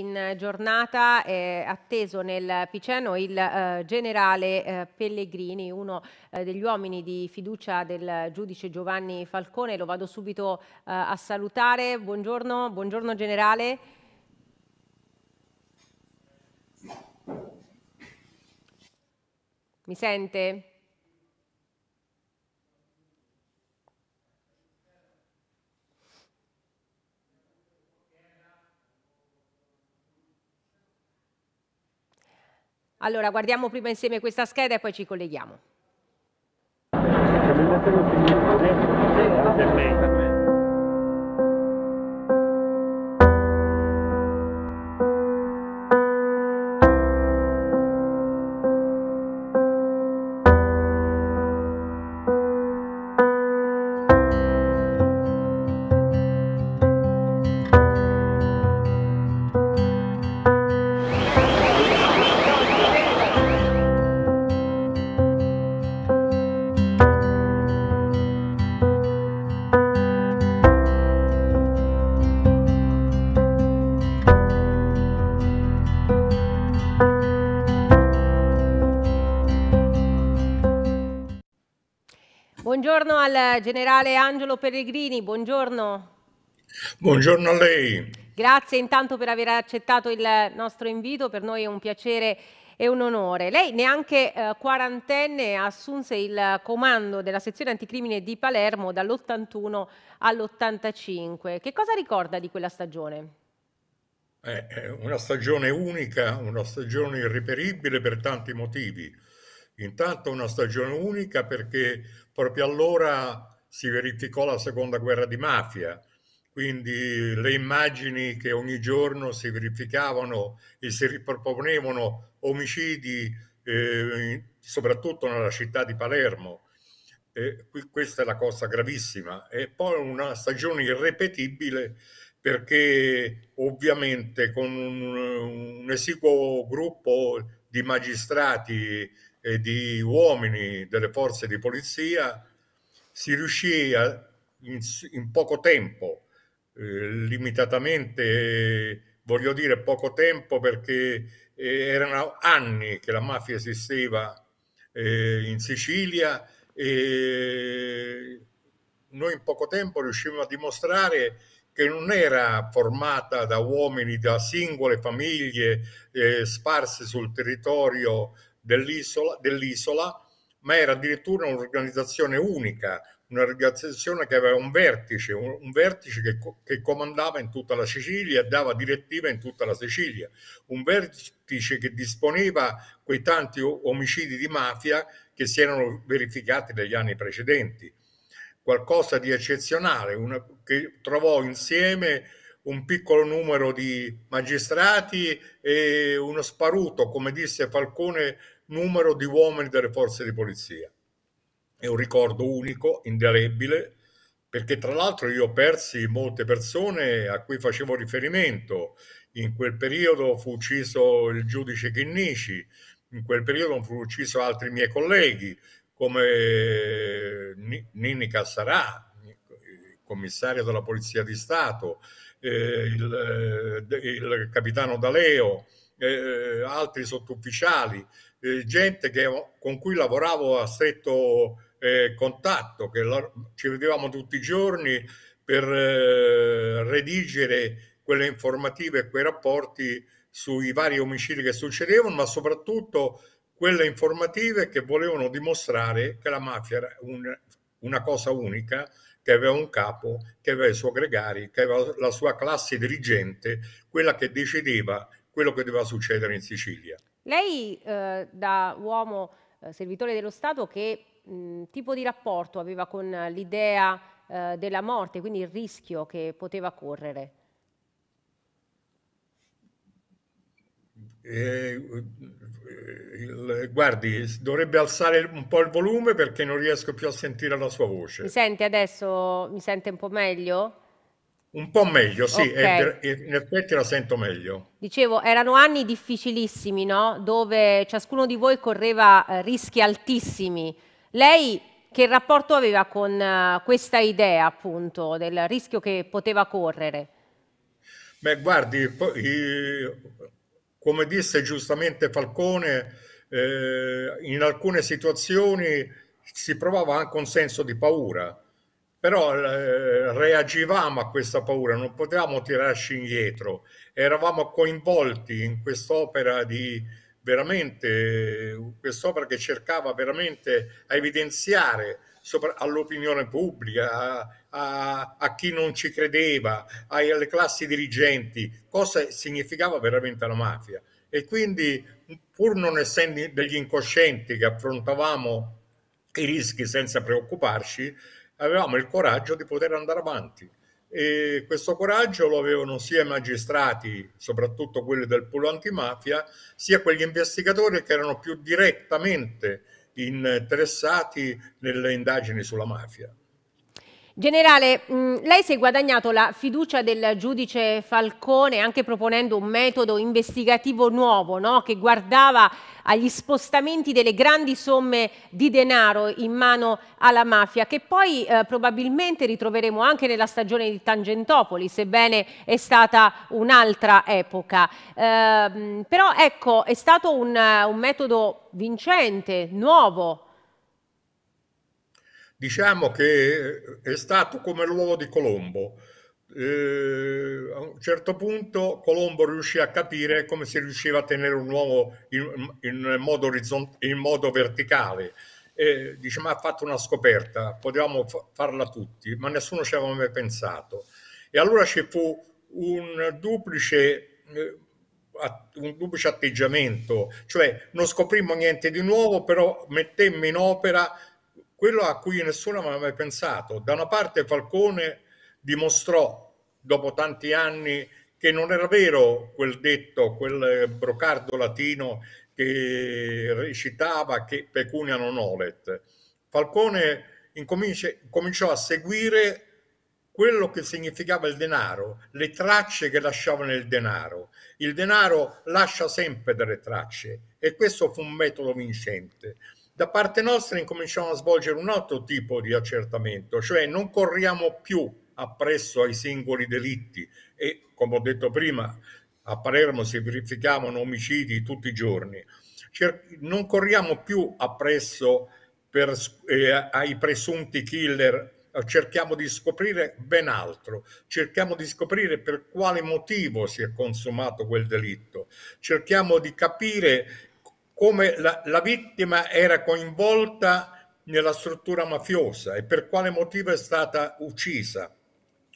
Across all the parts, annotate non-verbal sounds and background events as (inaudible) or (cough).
In giornata è atteso nel Piceno il eh, generale eh, Pellegrini, uno eh, degli uomini di fiducia del giudice Giovanni Falcone. Lo vado subito eh, a salutare. Buongiorno, buongiorno generale. Mi sente? Allora, guardiamo prima insieme questa scheda e poi ci colleghiamo. buongiorno al generale Angelo Pellegrini, buongiorno. Buongiorno a lei. Grazie intanto per aver accettato il nostro invito, per noi è un piacere e un onore. Lei, neanche eh, quarantenne, assunse il comando della sezione anticrimine di Palermo dall'81 all'85. Che cosa ricorda di quella stagione? Eh, una stagione unica, una stagione irreperibile per tanti motivi. Intanto una stagione unica perché proprio allora si verificò la seconda guerra di mafia, quindi le immagini che ogni giorno si verificavano e si riproponevano omicidi, eh, soprattutto nella città di Palermo. Eh, questa è la cosa gravissima. E poi una stagione irrepetibile perché ovviamente con un, un esiguo gruppo di magistrati e di uomini delle forze di polizia, si riuscì a, in, in, poco tempo, eh, limitatamente, voglio dire poco tempo perché eh, erano anni che la mafia esisteva eh, in Sicilia e noi in poco tempo riuscimmo a dimostrare che non era formata da uomini, da singole famiglie eh, sparse sul territorio dell'isola, dell'isola ma era addirittura un'organizzazione unica, un'organizzazione che aveva un vertice, un, un vertice che, che, comandava in tutta la Sicilia e dava direttive in tutta la Sicilia, un vertice che disponeva quei tanti omicidi di mafia che si erano verificati negli anni precedenti. Qualcosa di eccezionale, una, che trovò insieme un piccolo numero di magistrati e uno sparuto, come disse Falcone, numero di uomini delle forze di polizia. È un ricordo unico, indelebile, perché tra l'altro io persi molte persone a cui facevo riferimento. In quel periodo fu ucciso il giudice Chinnici, in quel periodo fu ucciso altri miei colleghi come Nini Cassarà, commissario della Polizia di Stato, eh, il, eh, il capitano D'Aleo, eh, eh, altri sottufficiali, eh, gente che, oh, con cui lavoravo a stretto eh, contatto, che la, ci vedevamo tutti i giorni per eh, redigere quelle informative e quei rapporti sui vari omicidi che succedevano, ma soprattutto quelle informative che volevano dimostrare che la mafia era un, una cosa unica, che aveva un capo, che aveva i suoi gregari, che aveva la sua classe dirigente, quella che decideva quello che doveva succedere in Sicilia. Lei eh, da uomo eh, servitore dello Stato che mh, mm, tipo di rapporto aveva con l'idea eh, della morte, quindi il rischio che poteva correre? Eh, eh, il, guardi, dovrebbe alzare un po' il volume perché non riesco più a sentire la sua voce. Mi sente adesso? Mi sente un po' meglio? Un po' meglio, sì, okay. in effetti la sento meglio. Dicevo, erano anni difficilissimi, no? Dove ciascuno di voi correva eh, rischi altissimi. Lei che rapporto aveva con eh, questa idea, appunto, del rischio che poteva correre? Beh, guardi, come disse giustamente Falcone, eh, in alcune situazioni si provava anche un senso di paura però eh, reagivamo a questa paura, non potevamo tirarci indietro, eravamo coinvolti in quest'opera di veramente quest'opera che cercava veramente a evidenziare sopra, all'opinione pubblica, a, a, a, chi non ci credeva, alle classi dirigenti, cosa significava veramente la mafia. E quindi, pur non essendo degli incoscienti che affrontavamo i rischi senza preoccuparci, avevamo il coraggio di poter andare avanti. E questo coraggio lo avevano sia i magistrati, soprattutto quelli del polo antimafia, sia quegli investigatori che erano più direttamente interessati nelle indagini sulla mafia. Generale, mm, lei si è guadagnato la fiducia del giudice Falcone anche proponendo un metodo investigativo nuovo no? che guardava agli spostamenti delle grandi somme di denaro in mano alla mafia che poi eh, probabilmente ritroveremo anche nella stagione di Tangentopoli sebbene è stata un'altra epoca. Eh, però ecco, è stato un, un metodo vincente, nuovo, Diciamo che è stato come l'uovo di Colombo. Eh, a un certo punto Colombo riuscì a capire come si riusciva a tenere un uovo in, in, modo, in modo, verticale. E, dice, diciamo, ma ha fatto una scoperta, potevamo farla tutti, ma nessuno ci aveva mai pensato. E allora ci fu un duplice, eh, un duplice atteggiamento, cioè non scoprimmo niente di nuovo, però mettemmo in opera quello a cui nessuno aveva mai pensato. Da una parte Falcone dimostrò, dopo tanti anni, che non era vero quel detto, quel brocardo latino che recitava che pecunia non olet. Falcone cominciò a seguire quello che significava il denaro, le tracce che lasciava nel denaro. Il denaro lascia sempre delle tracce e questo fu un metodo vincente. Da parte nostra incominciamo a svolgere un altro tipo di accertamento, cioè non corriamo più appresso ai singoli delitti e, come ho detto prima, a Palermo si verificavano omicidi tutti i giorni. non corriamo più appresso per, eh, ai presunti killer cerchiamo di scoprire ben altro, cerchiamo di scoprire per quale motivo si è consumato quel delitto, cerchiamo di capire come la, la vittima era coinvolta nella struttura mafiosa e per quale motivo è stata uccisa.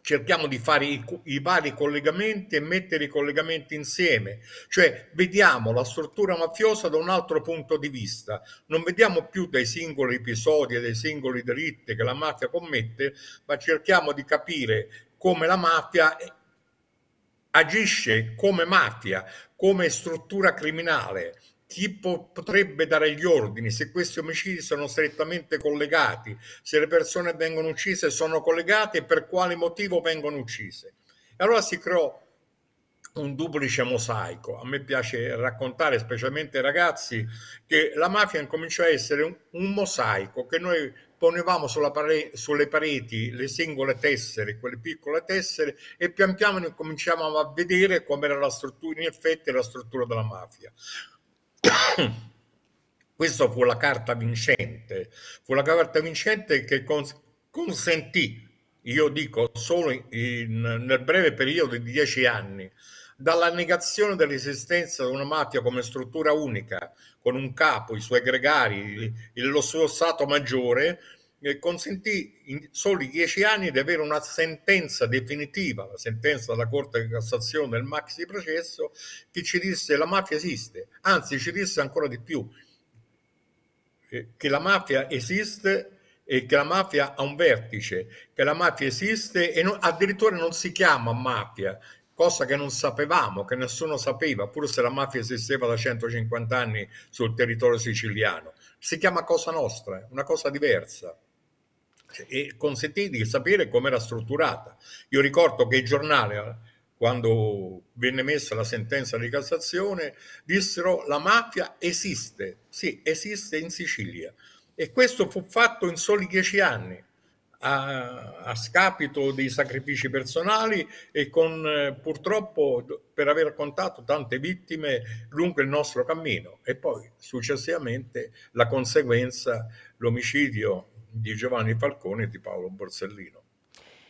Cerchiamo di fare i, i vari collegamenti e mettere i collegamenti insieme, cioè vediamo la struttura mafiosa da un altro punto di vista, non vediamo più dei singoli episodi e dei singoli delitti che la mafia commette, ma cerchiamo di capire come la mafia eh, agisce come mafia, come struttura criminale chi potrebbe dare gli ordini, se questi omicidi sono strettamente collegati, se le persone vengono uccise sono collegate e per quale motivo vengono uccise. E allora si creò un duplice mosaico. A me piace raccontare, specialmente ai ragazzi, che la mafia incominciò a essere un, un mosaico che noi ponevamo pare, sulle pareti le singole tessere, quelle piccole tessere, e pian piano incominciavamo a vedere com'era la struttura, in effetti, la struttura della mafia. (coughs) Questa fu la carta vincente, fu la carta vincente che cons- consentì, io dico solo in, nel breve periodo di dieci anni, dalla negazione dell'esistenza di una mafia come struttura unica, con un capo, i suoi gregari, lo suo Stato maggiore, consentì in soli dieci anni di avere una sentenza definitiva, la sentenza della Corte di Cassazione del maxi processo, che ci disse la mafia esiste, anzi ci disse ancora di più eh, che la mafia esiste e che la mafia ha un vertice, che la mafia esiste e non, addirittura non si chiama mafia, cosa che non sapevamo, che nessuno sapeva, pur se la mafia esisteva da 150 anni sul territorio siciliano. Si chiama cosa nostra, una cosa diversa cioè, e consentì di sapere com'era strutturata. Io ricordo che il giornale quando venne messa la sentenza di Cassazione, dissero la mafia esiste, sì, esiste in Sicilia. E questo fu fatto in soli dieci anni, a, a scapito dei sacrifici personali e con eh, purtroppo per aver contato tante vittime lungo il nostro cammino. E poi successivamente la conseguenza, l'omicidio di Giovanni Falcone e di Paolo Borsellino.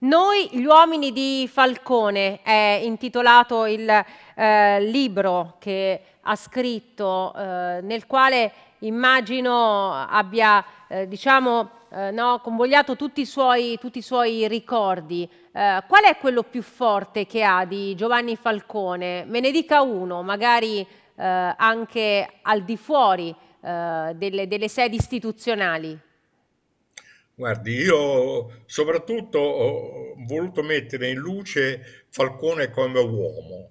Noi gli uomini di Falcone è intitolato il eh, libro che ha scritto, eh, nel quale immagino abbia eh, diciamo, eh, no, convogliato tutti i suoi, tutti i suoi ricordi. Eh, qual è quello più forte che ha di Giovanni Falcone? Me ne dica uno, magari eh, anche al di fuori delle, delle sedi istituzionali. Guardi, io soprattutto ho voluto mettere in luce Falcone come uomo.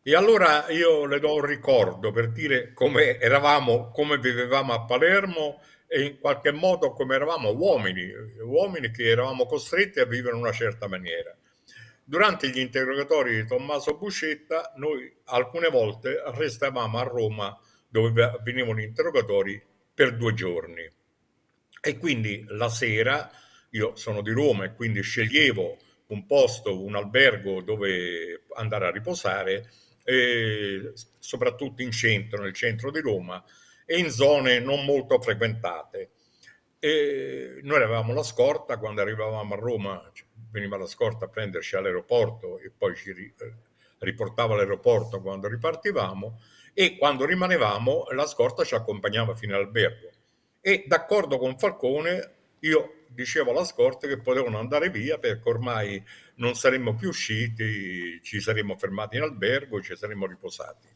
E allora io le do un ricordo per dire come eravamo, come vivevamo a Palermo e in qualche modo come eravamo uomini, uomini che eravamo costretti a vivere in una certa maniera. Durante gli interrogatori di Tommaso Buscetta, noi alcune volte restavamo a Roma dove venivano gli interrogatori per due giorni e quindi la sera, io sono di Roma e quindi sceglievo un posto, un albergo dove andare a riposare, soprattutto in centro, nel centro di Roma e in zone non molto frequentate. E noi avevamo la scorta, quando arrivavamo a Roma cioè, veniva la scorta a prenderci all'aeroporto e poi ci riportava all'aeroporto quando ripartivamo e quando rimanevamo la scorta ci accompagnava fino all'albergo e d'accordo con Falcone io dicevo alla scorta che potevano andare via perché ormai non saremmo più usciti, ci saremmo fermati in albergo, ci saremmo riposati.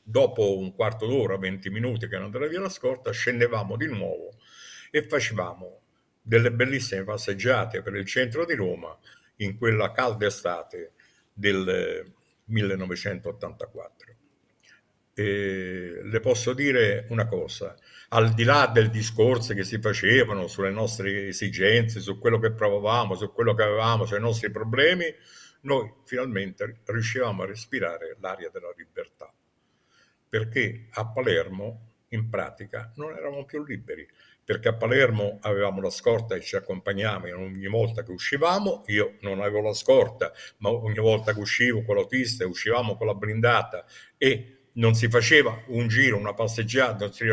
Dopo un quarto d'ora, 20 minuti che andava via la scorta, scendevamo di nuovo e facevamo delle bellissime passeggiate per il centro di Roma in quella calda estate del 1984. E le posso dire una cosa, al di là del discorso che si facevano sulle nostre esigenze, su quello che provavamo, su quello che avevamo, sui nostri problemi, noi finalmente riuscivamo a respirare l'aria della libertà, perché a Palermo in pratica non eravamo più liberi, perché a Palermo avevamo la scorta e ci accompagnavamo ogni volta che uscivamo, io non avevo la scorta, ma ogni volta che uscivo con l'autista e uscivamo con la blindata e non si faceva un giro, una passeggiata, non si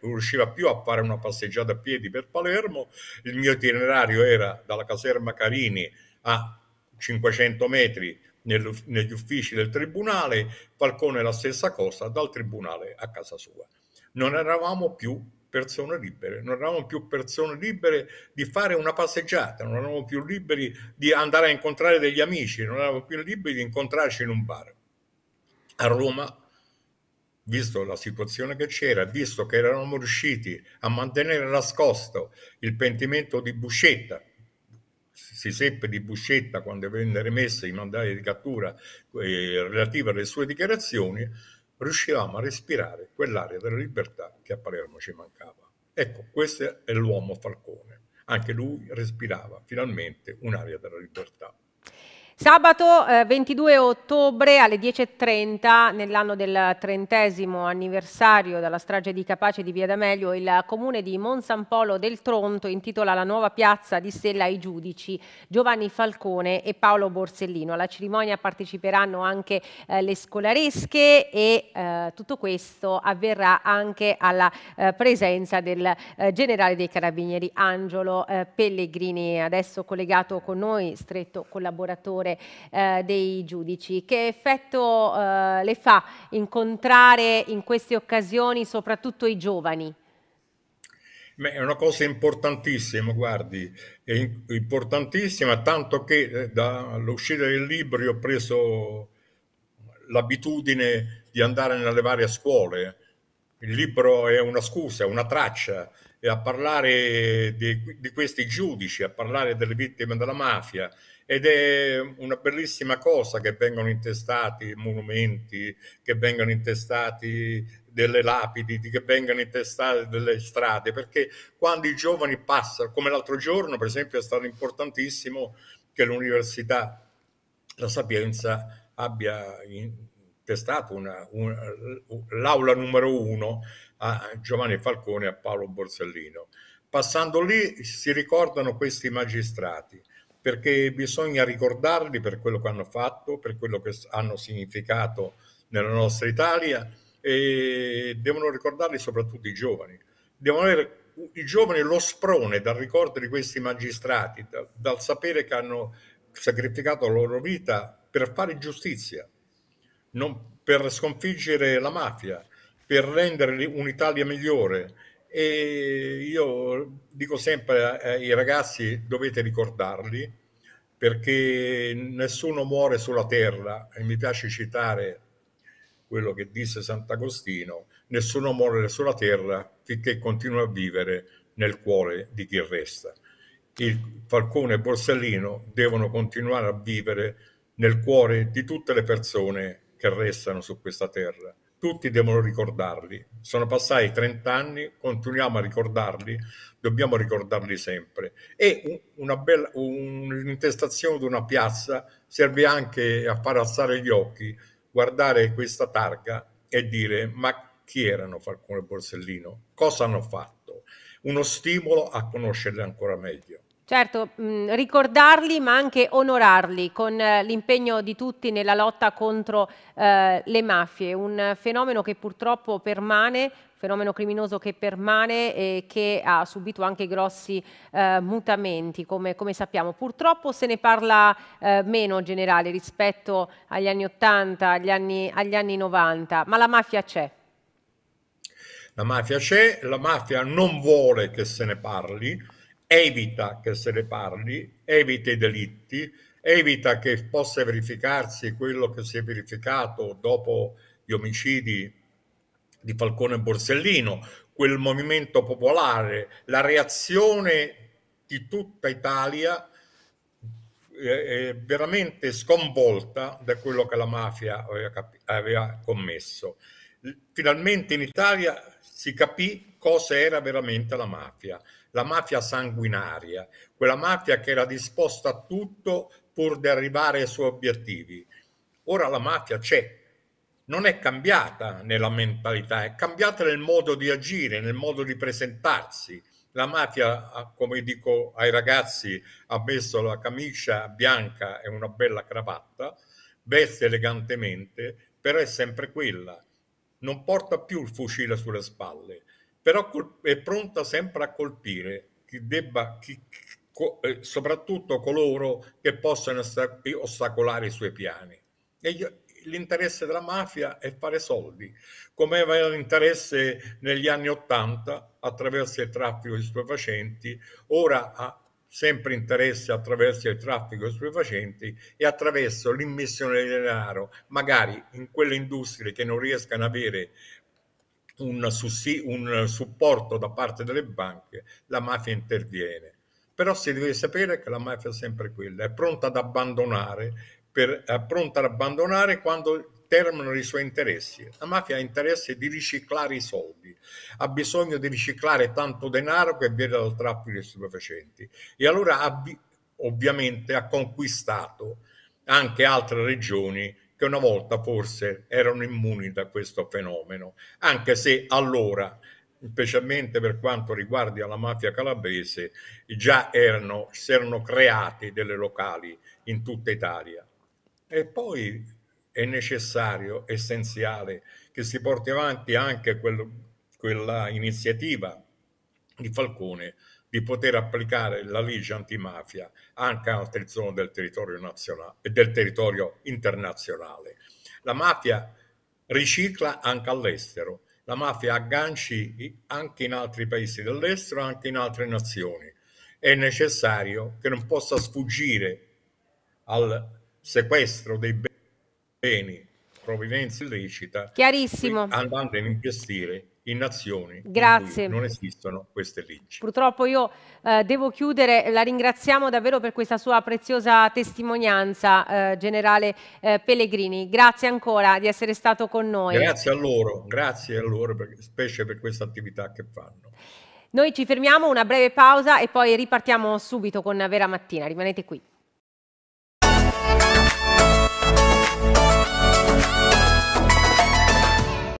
riusciva più a fare una passeggiata a piedi per Palermo. Il mio itinerario era dalla caserma Carini a 500 metri negli uffici del tribunale, Falcone la stessa cosa, dal tribunale a casa sua. Non eravamo più persone libere, non eravamo più persone libere di fare una passeggiata, non eravamo più liberi di andare a incontrare degli amici, non eravamo più liberi di incontrarci in un bar. A Roma visto la situazione che c'era, visto che eravamo riusciti a mantenere nascosto il pentimento di Buscetta, si seppe di Buscetta quando venne remesso i mandati di cattura eh, relativi alle sue dichiarazioni, riuscivamo a respirare quell'aria della libertà che a Palermo ci mancava. Ecco, questo è l'uomo Falcone. Anche lui respirava finalmente un'aria della libertà. Sabato eh, 22 ottobre alle 10.30, nell'anno del trentesimo anniversario della strage di Capace di Via D'Amelio, il comune di Monsampolo del Tronto intitola la nuova piazza di Stella ai giudici Giovanni Falcone e Paolo Borsellino. Alla cerimonia parteciperanno anche eh, le scolaresche e eh, tutto questo avverrà anche alla eh, presenza del eh, generale dei carabinieri Angelo eh, Pellegrini, adesso collegato con noi, stretto collaboratore favore eh, dei giudici. Che effetto eh, le fa incontrare in queste occasioni soprattutto i giovani? Beh, è una cosa importantissima, guardi, è importantissima, tanto che eh, dall'uscita del libro io ho preso l'abitudine di andare nelle varie scuole. Il libro è una scusa, una traccia, e a parlare di, di, questi giudici, a parlare delle vittime della mafia ed è una bellissima cosa che vengano intestati monumenti, che vengano intestati delle lapidi, che vengano intestate delle strade, perché quando i giovani passano, come l'altro giorno per esempio è stato importantissimo che l'università, la Sapienza abbia intestato una, una, l'aula numero uno a Giovanni Falcone e a Paolo Borsellino. Passando lì si ricordano questi magistrati perché bisogna ricordarli per quello che hanno fatto, per quello che hanno significato nella nostra Italia e devono ricordarli soprattutto i giovani. Devono avere i giovani lo sprone dal ricordo di questi magistrati, dal, dal sapere che hanno sacrificato la loro vita per fare giustizia, non per sconfiggere la mafia, per rendere un'Italia migliore, e io dico sempre ai eh, ragazzi dovete ricordarli perché nessuno muore sulla terra e mi piace citare quello che disse Sant'Agostino, nessuno muore sulla terra finché continua a vivere nel cuore di chi resta. Il Falcone e Borsellino devono continuare a vivere nel cuore di tutte le persone che restano su questa terra. Tutti devono ricordarli. Sono passati 30 anni, continuiamo a ricordarli, dobbiamo ricordarli sempre. E una bella, un'intestazione di una piazza serve anche a far alzare gli occhi, guardare questa targa e dire ma chi erano Falcone e Borsellino? Cosa hanno fatto? Uno stimolo a conoscerli ancora meglio. Certo, mh, mm, ricordarli ma anche onorarli con eh, l'impegno di tutti nella lotta contro eh, le mafie, un fenomeno che purtroppo permane, fenomeno criminoso che permane e che ha subito anche grossi eh, mutamenti, come, come, sappiamo. Purtroppo se ne parla eh, meno generale rispetto agli anni 80, agli anni, agli anni 90, ma la mafia c'è. La mafia c'è, la mafia non vuole che se ne parli, evita che se ne parli, evita i delitti, evita che possa verificarsi quello che si è verificato dopo gli omicidi di Falcone e Borsellino, quel movimento popolare, la reazione di tutta Italia eh, veramente sconvolta da quello che la mafia aveva commesso. Finalmente in Italia si capì cosa era veramente la mafia la mafia sanguinaria, quella mafia che era disposta a tutto pur di arrivare ai suoi obiettivi. Ora la mafia c'è, non è cambiata nella mentalità, è cambiata nel modo di agire, nel modo di presentarsi. La mafia, come dico ai ragazzi, ha messo la camicia bianca e una bella cravatta, veste elegantemente, però è sempre quella. Non porta più il fucile sulle spalle, però è pronta sempre a colpire chi debba, chi, co- eh, soprattutto coloro che possono ostacolare i suoi piani. Io, l'interesse della mafia è fare soldi, come aveva l'interesse negli anni Ottanta attraverso il traffico di stupefacenti, ora ha sempre interesse attraverso il traffico di stupefacenti e attraverso l'immissione di denaro, magari in quelle industrie che non riescano ad avere un, sussi- un supporto da parte delle banche, la mafia interviene. Però si deve sapere che la mafia è sempre quella, è pronta ad abbandonare, per, è pronta ad abbandonare quando terminano i suoi interessi. La mafia ha interesse di riciclare i soldi, ha bisogno di riciclare tanto denaro che viene dal traffico di stupefacenti. E allora ha, ovviamente ha conquistato anche altre regioni che una volta forse erano immuni da questo fenomeno, anche se allora, specialmente per quanto riguarda la mafia calabrese, già erano, si erano creati delle locali in tutta Italia. E poi è necessario, essenziale, che si porti avanti anche quel, quella iniziativa di Falcone di poter applicare la legge antimafia anche a altre zone del territorio, nazionale, e del territorio internazionale. La mafia ricicla anche all'estero, la mafia ha anche in altri paesi dell'estero, anche in altre nazioni. È necessario che non possa sfuggire al sequestro dei beni provenienza illecita, Chiarissimo. andando a investire in nazioni Grazie. In non esistono queste leggi. Purtroppo io eh, devo chiudere, la ringraziamo davvero per questa sua preziosa testimonianza, eh, generale eh, Pellegrini. Grazie ancora di essere stato con noi. Grazie a loro, grazie a loro, per, specie per questa attività che fanno. Noi ci fermiamo, una breve pausa e poi ripartiamo subito con Vera Mattina. Rimanete qui.